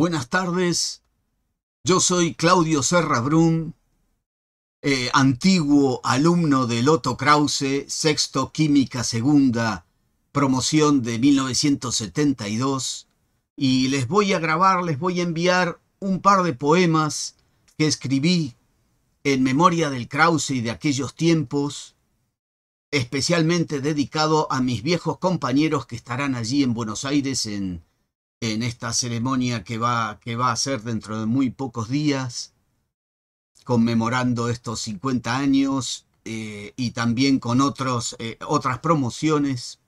Buenas tardes, yo soy Claudio Serra Brun, eh, antiguo alumno de Loto Krause, sexto química segunda, promoción de 1972, y les voy a grabar, les voy a enviar un par de poemas que escribí en memoria del Krause y de aquellos tiempos, especialmente dedicado a mis viejos compañeros que estarán allí en Buenos Aires en en esta ceremonia que va, que va a ser dentro de muy pocos días, conmemorando estos 50 años eh, y también con otros, eh, otras promociones.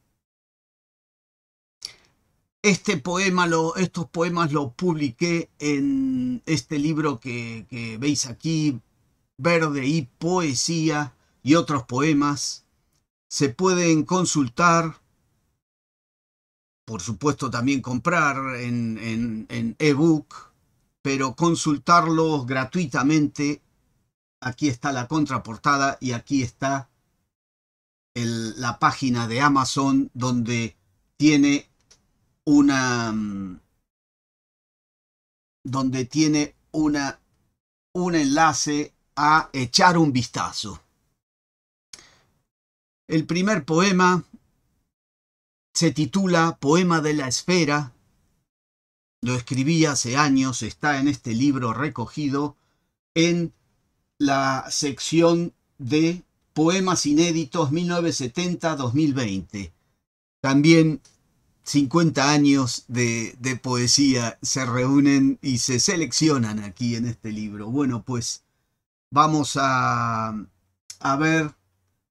Este poema, estos poemas los publiqué en este libro que veis aquí, Verde y Poesía y otros poemas. Se pueden consultar por supuesto también comprar en, en, en ebook, pero consultarlos gratuitamente. Aquí está la contraportada y aquí está la página de Amazon donde tiene una mm, donde tiene una un enlace a echar un vistazo. El primer poema se titula Poema de la Esfera. Lo escribí hace años, está en este libro recogido en la sección de Poemas Inéditos 1970-2020. También 50 años de, poesía se reúnen y se seleccionan aquí en este libro. Bueno, pues vamos a ver,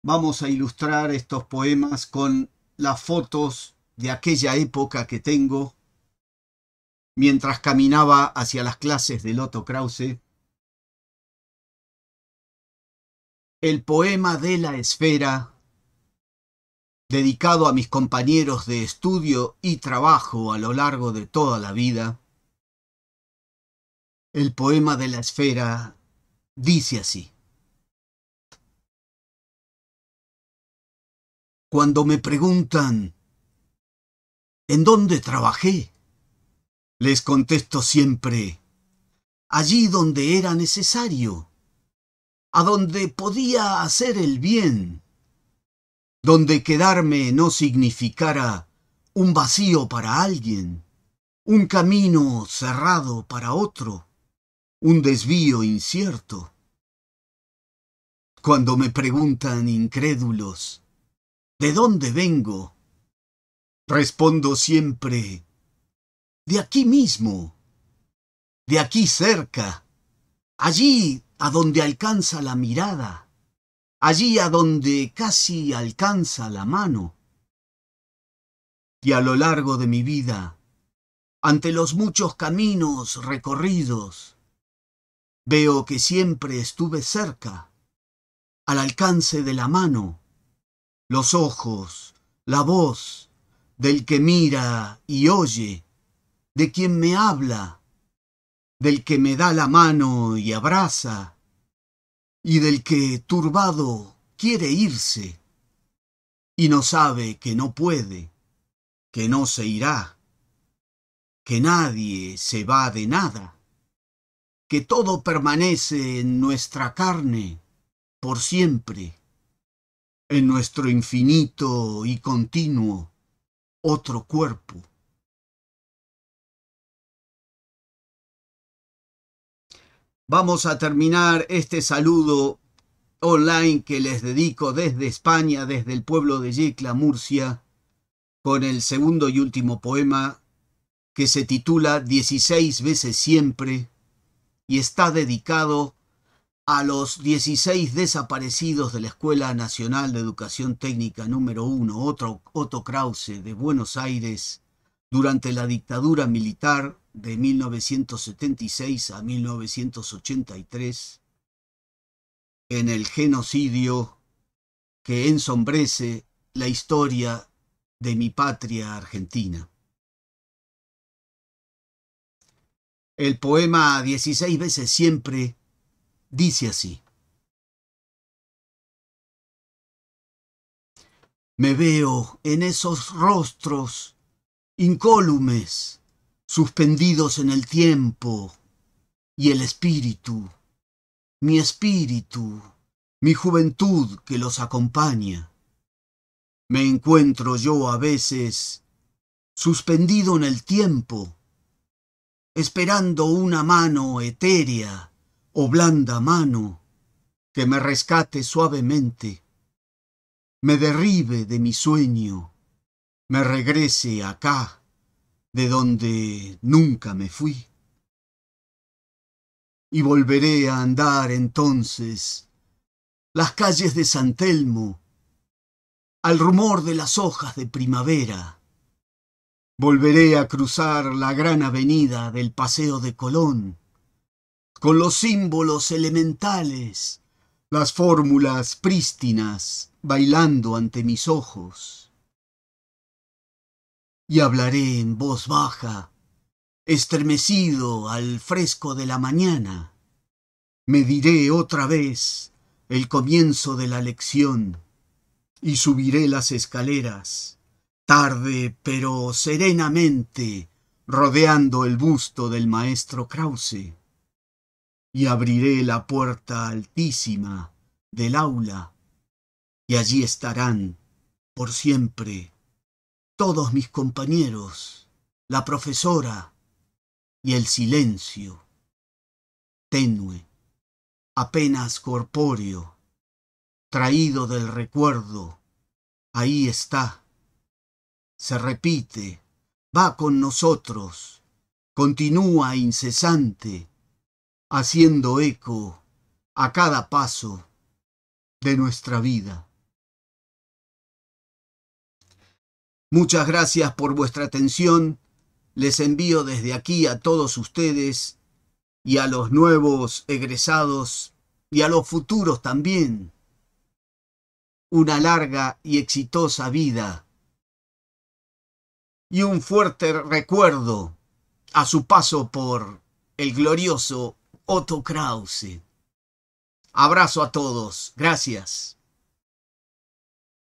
vamos a ilustrar estos poemas con las fotos de aquella época que tengo mientras caminaba hacia las clases de Lotto Krause, el poema de la esfera, dedicado a mis compañeros de estudio y trabajo a lo largo de toda la vida, el poema de la esfera dice así. Cuando me preguntan, ¿en dónde trabajé? Les contesto siempre, allí donde era necesario, a donde podía hacer el bien, donde quedarme no significara un vacío para alguien, un camino cerrado para otro, un desvío incierto. Cuando me preguntan incrédulos, ¿De dónde vengo? Respondo siempre, de aquí mismo, de aquí cerca, allí a donde alcanza la mirada, allí a donde casi alcanza la mano. Y a lo largo de mi vida, ante los muchos caminos recorridos, veo que siempre estuve cerca, al alcance de la mano, los ojos, la voz del que mira y oye, de quien me habla, del que me da la mano y abraza, y del que turbado quiere irse, y no sabe que no puede, que no se irá, que nadie se va de nada, que todo permanece en nuestra carne por siempre en nuestro infinito y continuo otro cuerpo. Vamos a terminar este saludo online que les dedico desde España, desde el pueblo de Yecla, Murcia, con el segundo y último poema que se titula 16 veces siempre y está dedicado a los 16 desaparecidos de la Escuela Nacional de Educación Técnica número 1, Otto Krause, de Buenos Aires, durante la dictadura militar de 1976 a 1983, en el genocidio que ensombrece la historia de mi patria argentina. El poema 16 veces siempre dice así. Me veo en esos rostros incólumes, suspendidos en el tiempo y el espíritu, mi espíritu, mi juventud que los acompaña. Me encuentro yo a veces suspendido en el tiempo, esperando una mano etérea o oh blanda mano, que me rescate suavemente, me derribe de mi sueño, me regrese acá, de donde nunca me fui. Y volveré a andar entonces las calles de San Telmo, al rumor de las hojas de primavera. Volveré a cruzar la gran avenida del Paseo de Colón, con los símbolos elementales, las fórmulas prístinas bailando ante mis ojos. Y hablaré en voz baja, estremecido al fresco de la mañana. Me diré otra vez el comienzo de la lección y subiré las escaleras, tarde pero serenamente, rodeando el busto del maestro Krause y abriré la puerta altísima del aula, y allí estarán por siempre todos mis compañeros, la profesora y el silencio, tenue, apenas corpóreo, traído del recuerdo, ahí está, se repite, va con nosotros, continúa incesante, haciendo eco a cada paso de nuestra vida. Muchas gracias por vuestra atención. Les envío desde aquí a todos ustedes y a los nuevos egresados y a los futuros también una larga y exitosa vida y un fuerte recuerdo a su paso por el glorioso Otto Krause. Abrazo a todos. Gracias.